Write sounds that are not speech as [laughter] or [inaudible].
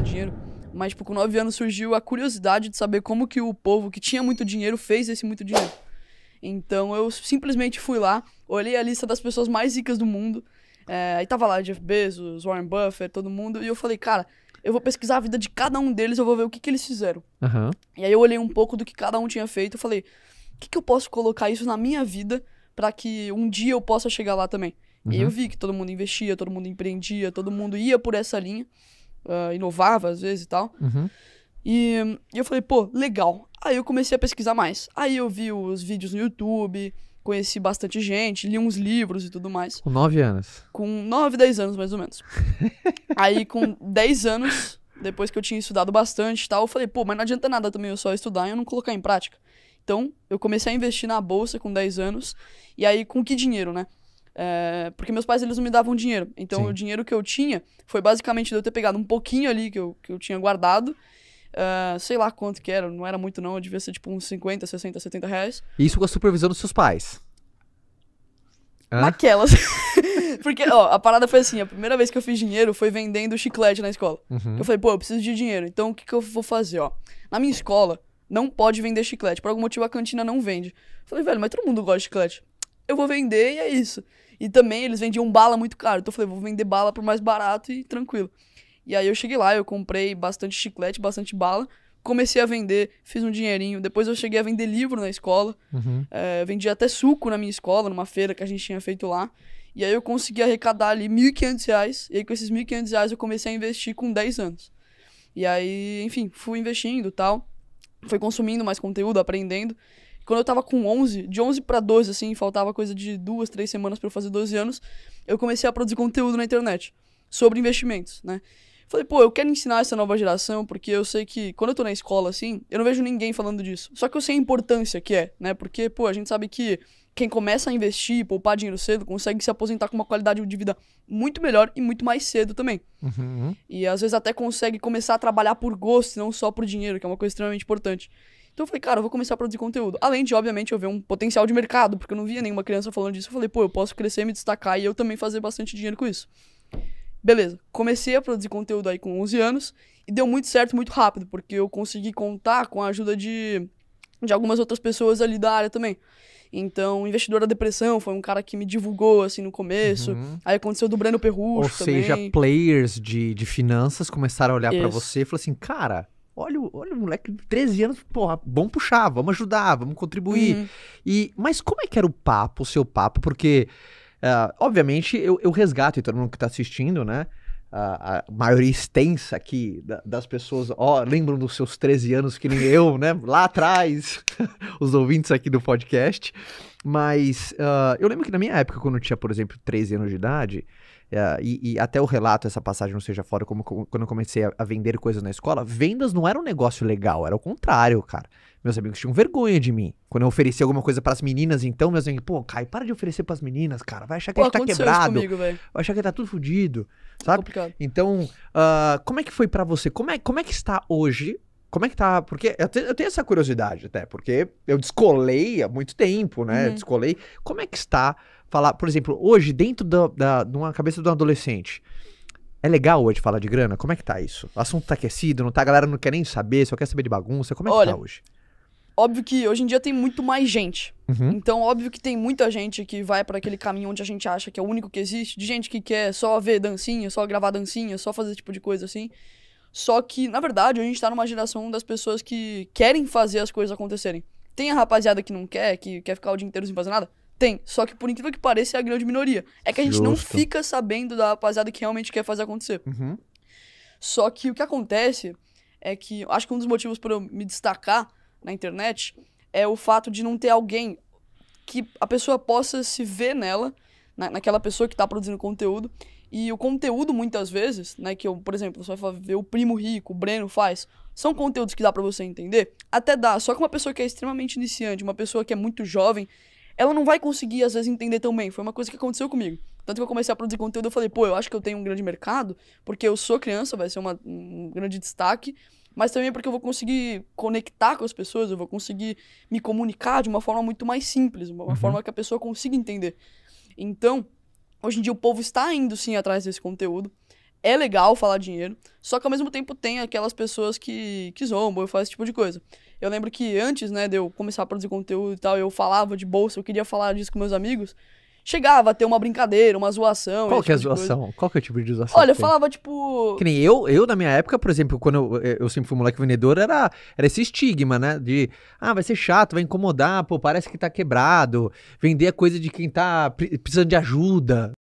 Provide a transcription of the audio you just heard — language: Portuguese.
ganhar dinheiro. Mas, tipo, com 9 anos surgiu a curiosidade de saber como que o povo que tinha muito dinheiro fez esse muito dinheiro. Então eu simplesmente fui lá, olhei a lista das pessoas mais ricas do mundo. É, aí tava lá Jeff Bezos, Warren Buffett, todo mundo. E eu falei, cara, eu vou pesquisar a vida de cada um deles, eu vou ver o que, que eles fizeram. Uhum. E aí eu olhei um pouco do que cada um tinha feito. Eu falei, o que, que eu posso colocar isso na minha vida para que um dia eu possa chegar lá também? Uhum. E eu vi que todo mundo investia, todo mundo empreendia, todo mundo ia por essa linha uh, inovava às vezes e tal. Uhum. E, e, eu falei, pô, legal. Aí eu comecei a pesquisar mais. Aí eu vi os vídeos no YouTube, conheci bastante gente, li uns livros e tudo mais. Com 9 anos? Com 9, 10 anos mais ou menos. [laughs] Aí com 10 anos, depois que eu tinha estudado bastante e tal, eu falei, pô, mas não adianta nada também eu só estudar e eu não colocar em prática. Então, eu comecei a investir na bolsa com 10 anos. E aí, com que dinheiro, né? É, porque meus pais, eles não me davam dinheiro. Então, Sim. o dinheiro que eu tinha foi basicamente de eu ter pegado um pouquinho ali que eu, que eu tinha guardado. Uh, sei lá quanto que era, não era muito não, devia ser tipo uns 50, 60, 70 reais. E isso com a supervisão dos seus pais? Hã? Naquelas. [laughs] Porque, ó, a parada foi assim: a primeira vez que eu fiz dinheiro foi vendendo chiclete na escola. Uhum. Eu falei, pô, eu preciso de dinheiro, então o que, que eu vou fazer, ó? Na minha escola, não pode vender chiclete. Por algum motivo, a cantina não vende. Eu falei, velho, mas todo mundo gosta de chiclete eu vou vender e é isso. E também eles vendiam bala muito caro. Então eu falei, vou vender bala por mais barato e tranquilo. E aí eu cheguei lá, eu comprei bastante chiclete, bastante bala. Comecei a vender, fiz um dinheirinho. Depois eu cheguei a vender livro na escola. Uhum. É, vendi até suco na minha escola, numa feira que a gente tinha feito lá. E aí eu consegui arrecadar ali R$ 1.500. E aí com esses R$ 1.500 reais eu comecei a investir com 10 anos. E aí, enfim, fui investindo tal. Fui consumindo mais conteúdo, aprendendo quando eu tava com 11, de 11 para 12, assim, faltava coisa de duas, três semanas para eu fazer 12 anos, eu comecei a produzir conteúdo na internet sobre investimentos, né? Falei, pô, eu quero ensinar essa nova geração, porque eu sei que quando eu tô na escola, assim, eu não vejo ninguém falando disso. Só que eu sei a importância que é, né? Porque, pô, a gente sabe que quem começa a investir, poupar dinheiro cedo, consegue se aposentar com uma qualidade de vida muito melhor e muito mais cedo também. Uhum. E às vezes até consegue começar a trabalhar por gosto, não só por dinheiro, que é uma coisa extremamente importante. Então eu falei, cara, eu vou começar a produzir conteúdo. Além de, obviamente, eu ver um potencial de mercado, porque eu não via nenhuma criança falando disso. Eu falei, pô, eu posso crescer, me destacar e eu também fazer bastante dinheiro com isso. Beleza, comecei a produzir conteúdo aí com 11 anos e deu muito certo, muito rápido, porque eu consegui contar com a ajuda de, de algumas outras pessoas ali da área também. Então, o investidor da depressão foi um cara que me divulgou, assim, no começo. Uhum. Aí aconteceu do Breno Perrucho Ou também. seja, players de, de finanças começaram a olhar para você e falaram assim, cara, Olha, olha o moleque de 13 anos, porra, bom puxar, vamos ajudar, vamos contribuir. Uhum. E, mas como é que era o papo, o seu papo? Porque, uh, obviamente, eu, eu resgato, e todo mundo que está assistindo, né? a, maioria extensa aqui das pessoas, ó, lembram dos seus 13 anos que nem eu, né? [laughs] Lá atrás, [laughs] os ouvintes aqui do podcast. Mas uh, eu lembro que na minha época, quando eu tinha, por exemplo, 13 anos de idade, é, e, e, até o relato, essa passagem não seja fora, como, como quando eu comecei a, a, vender coisas na escola, vendas não era um negócio legal, era o contrário, cara. Meus amigos tinham vergonha de mim. Quando eu oferecia alguma coisa para as meninas, então, meus amigos, pô, Kai, para de oferecer para as meninas, cara. Vai achar que pô, ele tá quebrado. Comigo, vai achar que ele tá tudo fodido, sabe? Então, uh, como é que foi para você? Como é, como é que está hoje como é que tá? Porque eu, te, eu, tenho essa curiosidade até, porque eu descolei há muito tempo, né? Uhum. Descolei. Como é que está falar, por exemplo, hoje, dentro da, da, de uma cabeça de um adolescente, é legal hoje falar de grana? Como é que tá isso? O assunto tá aquecido, não tá? A galera não quer nem saber, só quer saber de bagunça. Como é Olha, que tá hoje? Óbvio que hoje em dia tem muito mais gente. Uhum. Então, óbvio que tem muita gente que vai para aquele caminho onde a gente acha que é o único que existe, de gente que quer só ver dancinha, só gravar dancinha, só fazer esse tipo de coisa assim. Só que, na verdade, a gente tá numa geração das pessoas que querem fazer as coisas acontecerem. Tem a rapaziada que não quer, que quer ficar o dia inteiro sem fazer nada? Tem. Só que, por incrível que pareça, é a grande minoria. É que a gente Justo. não fica sabendo da rapaziada que realmente quer fazer acontecer. Uhum. Só que o que acontece é que. Acho que um dos motivos para eu me destacar na internet é o fato de não ter alguém que a pessoa possa se ver nela, na, naquela pessoa que tá produzindo conteúdo, e o conteúdo, muitas vezes, né, que eu, por exemplo, você vai ver o Primo Rico, o Breno faz, são conteúdos que dá para você entender? Até dá, só que uma pessoa que é extremamente iniciante, uma pessoa que é muito jovem, ela não vai conseguir, às vezes, entender tão bem. Foi uma coisa que aconteceu comigo. Tanto que eu comecei a produzir conteúdo, eu falei, pô, eu acho que eu tenho um grande mercado, porque eu sou criança, vai ser uma, um grande destaque, mas também é porque eu vou conseguir conectar com as pessoas, eu vou conseguir me comunicar de uma forma muito mais simples, uma uhum. forma que a pessoa consiga entender. Então, Hoje em dia o povo está indo sim atrás desse conteúdo. É legal falar dinheiro, só que ao mesmo tempo tem aquelas pessoas que, que zombam, e fazem esse tipo de coisa. Eu lembro que antes, né, de eu começar a produzir conteúdo e tal, eu falava de bolsa, eu queria falar disso com meus amigos, chegava a ter uma brincadeira, uma zoação. Qual que é a tipo zoação? Qual que é o tipo de zoação? Olha, eu falava, tipo. Que nem eu, eu, na minha época, por exemplo, quando eu, eh, eu sempre fui moleque vendedor, era, era esse estigma, né? De ah, vai ser chato, vai incomodar, pô, parece que tá quebrado. Vender é coisa de quem tá precisando de ajuda.